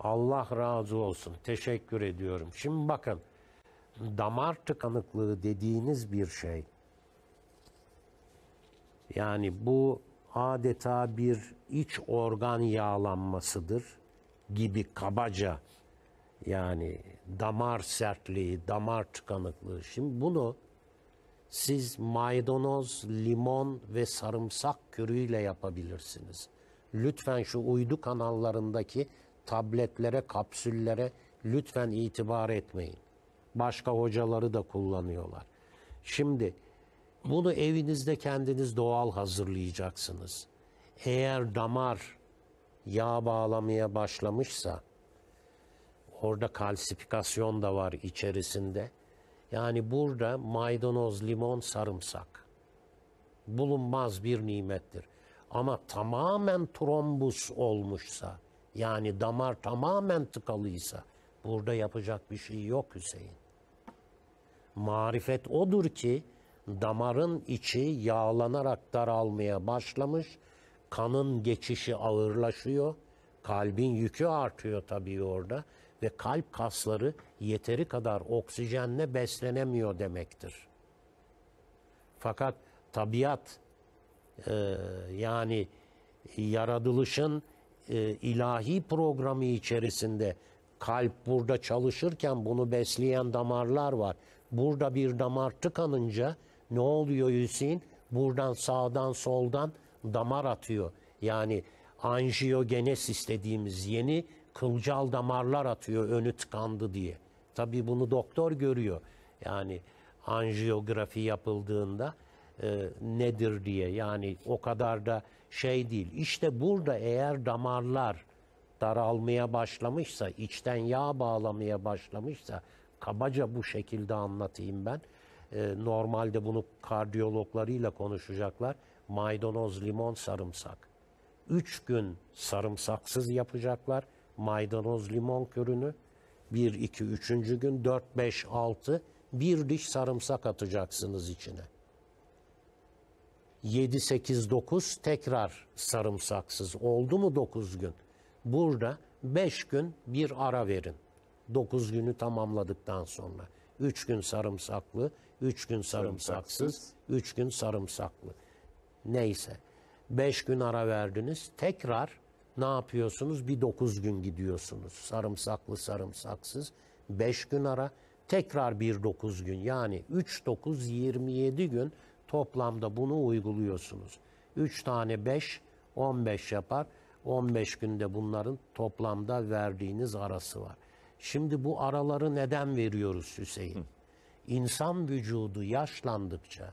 Allah razı olsun. Teşekkür ediyorum. Şimdi bakın damar tıkanıklığı dediğiniz bir şey. Yani bu adeta bir iç organ yağlanmasıdır gibi kabaca yani damar sertliği, damar tıkanıklığı. Şimdi bunu siz maydanoz, limon ve sarımsak kürüyle yapabilirsiniz. Lütfen şu uydu kanallarındaki tabletlere, kapsüllere lütfen itibar etmeyin. Başka hocaları da kullanıyorlar. Şimdi bunu evinizde kendiniz doğal hazırlayacaksınız. Eğer damar yağ bağlamaya başlamışsa orada kalsifikasyon da var içerisinde. Yani burada maydanoz, limon, sarımsak bulunmaz bir nimettir. Ama tamamen trombus olmuşsa yani damar tamamen tıkalıysa burada yapacak bir şey yok Hüseyin. Marifet odur ki damarın içi yağlanarak daralmaya başlamış, kanın geçişi ağırlaşıyor, kalbin yükü artıyor tabii orada ve kalp kasları yeteri kadar oksijenle beslenemiyor demektir. Fakat tabiat e, yani yaratılışın e, ilahi programı içerisinde kalp burada çalışırken bunu besleyen damarlar var. Burada bir damar tıkanınca ne oluyor Hüseyin? Buradan sağdan soldan damar atıyor. Yani anjiyogenes istediğimiz yeni kılcal damarlar atıyor önü tıkandı diye. Tabii bunu doktor görüyor. Yani anjiyografi yapıldığında e, nedir diye. Yani o kadar da şey değil. İşte burada eğer damarlar daralmaya başlamışsa, içten yağ bağlamaya başlamışsa, kabaca bu şekilde anlatayım ben. E, normalde bunu kardiyologlarıyla konuşacaklar. Maydanoz, limon, sarımsak. Üç gün sarımsaksız yapacaklar. Maydanoz, limon kürünü. Bir iki üçüncü gün dört beş altı bir diş sarımsak atacaksınız içine. 7, 8, 9 tekrar sarımsaksız. Oldu mu 9 gün? Burada 5 gün bir ara verin. 9 günü tamamladıktan sonra. 3 gün sarımsaklı, 3 gün sarımsaksız, 3 gün sarımsaklı. Neyse. 5 gün ara verdiniz. Tekrar ne yapıyorsunuz? Bir 9 gün gidiyorsunuz. Sarımsaklı, sarımsaksız. 5 gün ara. Tekrar bir 9 gün. Yani 3, 9, 27 gün Toplamda bunu uyguluyorsunuz. 3 tane 5, 15 yapar. 15 günde bunların toplamda verdiğiniz arası var. Şimdi bu araları neden veriyoruz Hüseyin? İnsan vücudu yaşlandıkça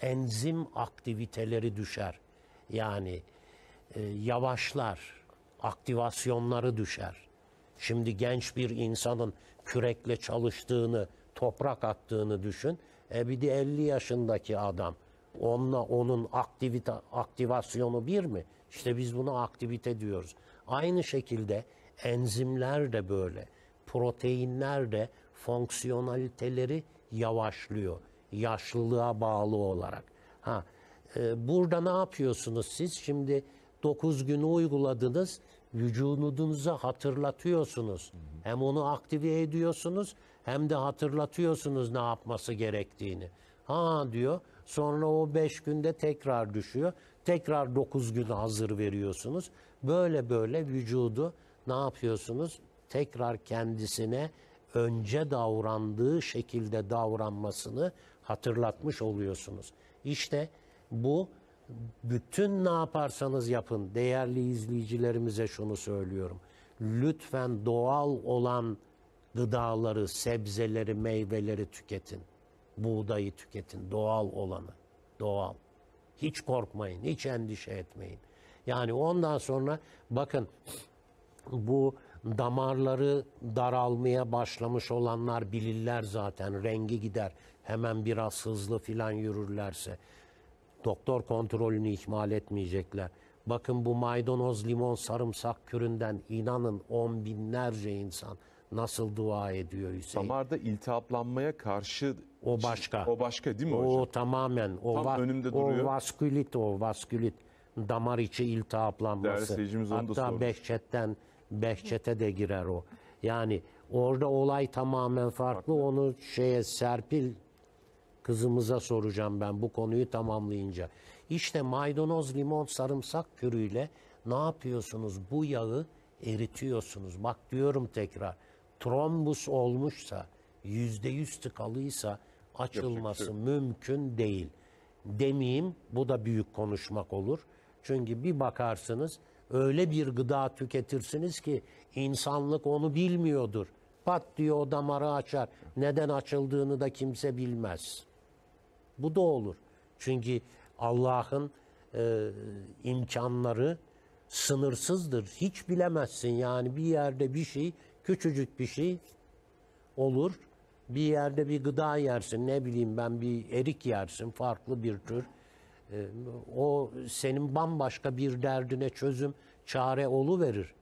enzim aktiviteleri düşer. Yani e, yavaşlar, aktivasyonları düşer. Şimdi genç bir insanın kürekle çalıştığını, toprak attığını düşün. E bir de 50 yaşındaki adam. Onunla onun aktivite, aktivasyonu bir mi? İşte biz buna aktivite diyoruz. Aynı şekilde enzimler de böyle. Proteinler de fonksiyonaliteleri yavaşlıyor. Yaşlılığa bağlı olarak. Ha, e, burada ne yapıyorsunuz siz? Şimdi 9 günü uyguladınız. Vücudunuza hatırlatıyorsunuz. Hem onu aktive ediyorsunuz hem de hatırlatıyorsunuz ne yapması gerektiğini. Ha diyor. Sonra o beş günde tekrar düşüyor. Tekrar dokuz gün hazır veriyorsunuz. Böyle böyle vücudu ne yapıyorsunuz? Tekrar kendisine önce davrandığı şekilde davranmasını hatırlatmış oluyorsunuz. İşte bu bütün ne yaparsanız yapın değerli izleyicilerimize şunu söylüyorum. Lütfen doğal olan gıdaları, sebzeleri, meyveleri tüketin. Buğdayı tüketin, doğal olanı, doğal. Hiç korkmayın, hiç endişe etmeyin. Yani ondan sonra bakın bu damarları daralmaya başlamış olanlar bilirler zaten. Rengi gider. Hemen biraz hızlı filan yürürlerse. Doktor kontrolünü ihmal etmeyecekler. Bakın bu maydanoz, limon, sarımsak küründen inanın on binlerce insan nasıl dua ediyor Hüseyin. Damarda iltihaplanmaya karşı o başka. O başka değil mi o hocam? O tamamen o Tam va- önümde duruyor. O vaskülit o vaskülit damar içi iltihaplanması. Onu Hatta da sormuş. behçetten behçete de girer o. Yani orada olay tamamen farklı. farklı. Onu şeye Serpil kızımıza soracağım ben bu konuyu tamamlayınca. İşte maydanoz, limon, sarımsak pürüyle ne yapıyorsunuz? Bu yağı eritiyorsunuz. Bak diyorum tekrar trombus olmuşsa, yüzde yüz tıkalıysa açılması Yapacak şey mümkün değil. Demeyeyim, bu da büyük konuşmak olur. Çünkü bir bakarsınız öyle bir gıda tüketirsiniz ki insanlık onu bilmiyordur. Pat diyor o damarı açar. Neden açıldığını da kimse bilmez. Bu da olur. Çünkü Allah'ın e, imkanları sınırsızdır. Hiç bilemezsin yani bir yerde bir şey küçücük bir şey olur. Bir yerde bir gıda yersin, ne bileyim ben bir erik yersin, farklı bir tür. Ee, o senin bambaşka bir derdine çözüm, çare olu verir.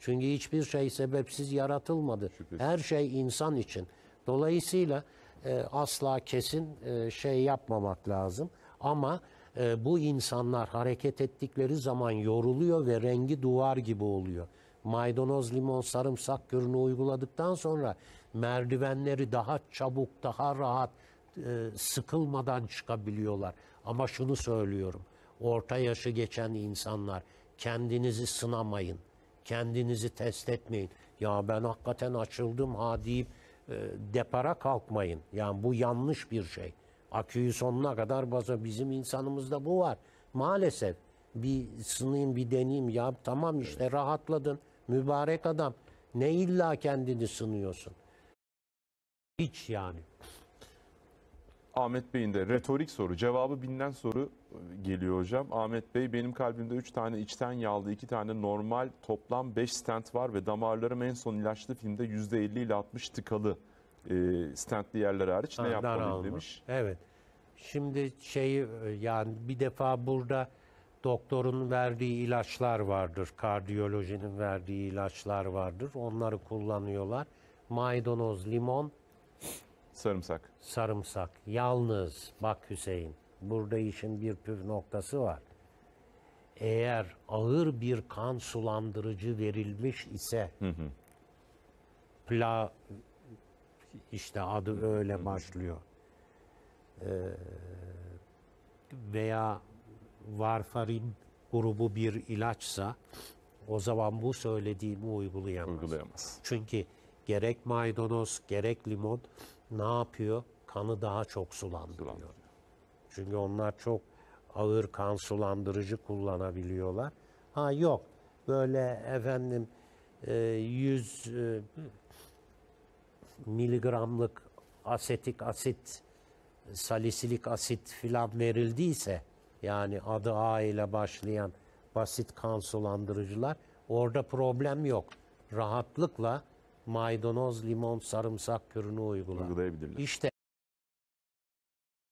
Çünkü hiçbir şey sebepsiz yaratılmadı. Şüphesiz. Her şey insan için. Dolayısıyla e, asla kesin e, şey yapmamak lazım. Ama e, bu insanlar hareket ettikleri zaman yoruluyor ve rengi duvar gibi oluyor maydanoz, limon, sarımsak ürünü uyguladıktan sonra merdivenleri daha çabuk, daha rahat, e, sıkılmadan çıkabiliyorlar. Ama şunu söylüyorum. Orta yaşı geçen insanlar kendinizi sınamayın. Kendinizi test etmeyin. Ya ben hakikaten açıldım ha deyip e, depara kalkmayın. Yani bu yanlış bir şey. Aküyü sonuna kadar baza bizim insanımızda bu var. Maalesef bir sınayım bir deneyim ya tamam işte evet. rahatladın. Mübarek adam. Ne illa kendini sınıyorsun. Hiç yani. Ahmet Bey'in de retorik soru. Cevabı bilinen soru geliyor hocam. Ahmet Bey benim kalbimde 3 tane içten yağlı, 2 tane normal toplam 5 stent var ve damarlarım en son ilaçlı filmde %50 ile 60 tıkalı e, stentli yerler hariç ne yapmalıyım demiş. Evet. Şimdi şey yani bir defa burada doktorun verdiği ilaçlar vardır, kardiyolojinin verdiği ilaçlar vardır. Onları kullanıyorlar. Maydanoz, limon, sarımsak. Sarımsak. Yalnız bak Hüseyin, burada işin bir püf noktası var. Eğer ağır bir kan sulandırıcı verilmiş ise hı hı. pla işte adı öyle başlıyor. Ee, veya varfarin grubu bir ilaçsa o zaman bu söylediğimi uygulayamaz. uygulayamaz. Çünkü gerek maydanoz gerek limon ne yapıyor? Kanı daha çok sulandırıyor. sulandırıyor. Çünkü onlar çok ağır kan sulandırıcı kullanabiliyorlar. Ha yok böyle efendim 100 e, e, miligramlık asetik asit, salisilik asit filan verildiyse yani adı A ile başlayan basit kan sulandırıcılar orada problem yok. Rahatlıkla maydanoz, limon, sarımsak kürünü uygular. uygulayabilirler. İşte